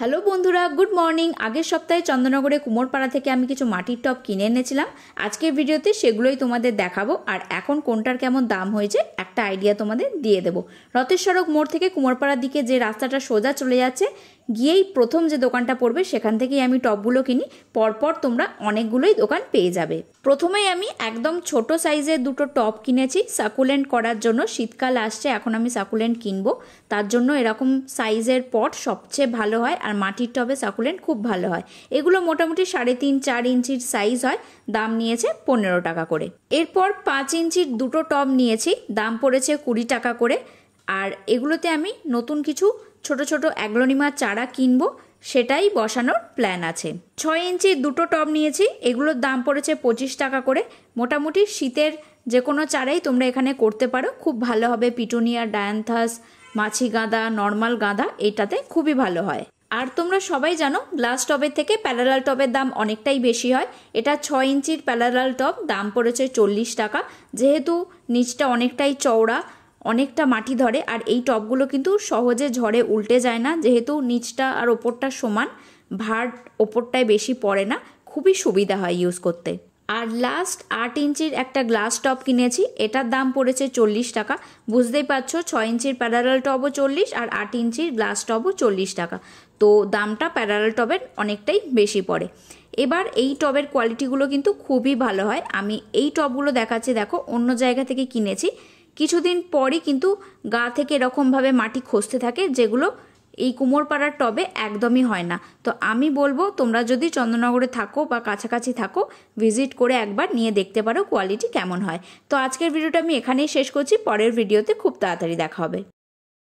hello বন্ধুরা good morning আগের সপ্তাহে চন্দ্রনগরে কুমোরপাড়া থেকে আমি কিছু মাটির টপ কিনে এনেছিলাম আজকের ভিডিওতে সেগুলোই তোমাদের দেখাবো আর এখন কোনটার কেমন দাম হয়েছে একটা আইডিয়া তোমাদের দিয়ে দেবো সড়ক মোড় থেকে কুমোরপাড়ার দিকে যে রাস্তাটা সোজা চলে যাচ্ছে গিয়েই প্রথম যে দোকানটা পড়বে সেখান থেকেই আমি টপগুলো কিনি পরপর তোমরা অনেকগুলোই দোকান পেয়ে যাবে প্রথমেই আমি একদম ছোট সাইজের দুটো টপ কিনেছি সাকুলেন্ট করার জন্য শীতকাল আসছে এখন আমি সাকুলেন্ট কিনবো তার জন্য এরকম সাইজের পট সবচেয়ে ভালো হয় আর মাটির টবে সাকুলেন্ট খুব ভালো হয় এগুলো মোটামুটি সাড়ে তিন চার ইঞ্চির সাইজ হয় দাম নিয়েছে পনেরো টাকা করে এরপর পাঁচ ইঞ্চির দুটো টব নিয়েছি দাম পড়েছে কুড়ি টাকা করে আর এগুলোতে আমি নতুন কিছু ছোট ছোট অ্যাগ্লোনিমার চারা কিনবো সেটাই বসানোর প্ল্যান আছে ছয় ইঞ্চি দুটো টব নিয়েছি এগুলোর দাম পড়েছে পঁচিশ টাকা করে মোটামুটি শীতের যে কোনো চারাই তোমরা এখানে করতে পারো খুব ভালো হবে পিটুনিয়া ডায়ান্থাস মাছি গাঁদা নর্মাল গাঁদা এটাতে খুবই ভালো হয় আর তোমরা সবাই জানো গ্লাস টবের থেকে প্যারালাল টবের দাম অনেকটাই বেশি হয় এটা ছ ইঞ্চির প্যারালাল টব দাম পড়েছে চল্লিশ টাকা যেহেতু নিচটা অনেকটাই চওড়া অনেকটা মাটি ধরে আর এই টবগুলো কিন্তু সহজে ঝড়ে উল্টে যায় না যেহেতু নিচটা আর ওপরটা সমান ভার ওপরটায় বেশি পড়ে না খুবই সুবিধা হয় ইউজ করতে আর লাস্ট আট ইঞ্চির একটা গ্লাস টপ কিনেছি এটার দাম পড়েছে চল্লিশ টাকা বুঝতেই পারছো ছয় ইঞ্চির প্যারাল টপও চল্লিশ আর আট ইঞ্চির গ্লাস টপও চল্লিশ টাকা তো দামটা প্যারাল টবের অনেকটাই বেশি পড়ে এবার এই টবের কোয়ালিটিগুলো কিন্তু খুবই ভালো হয় আমি এই টবগুলো দেখাচ্ছি দেখো অন্য জায়গা থেকে কিনেছি কিছুদিন পরই কিন্তু গা থেকে এরকমভাবে মাটি খসতে থাকে যেগুলো এই কুমোরপাড়ার টবে একদমই হয় না তো আমি বলবো তোমরা যদি চন্দ্রনগরে থাকো বা কাছাকাছি থাকো ভিজিট করে একবার নিয়ে দেখতে পারো কোয়ালিটি কেমন হয় তো আজকের ভিডিওটা আমি এখানেই শেষ করছি পরের ভিডিওতে খুব তাড়াতাড়ি দেখা হবে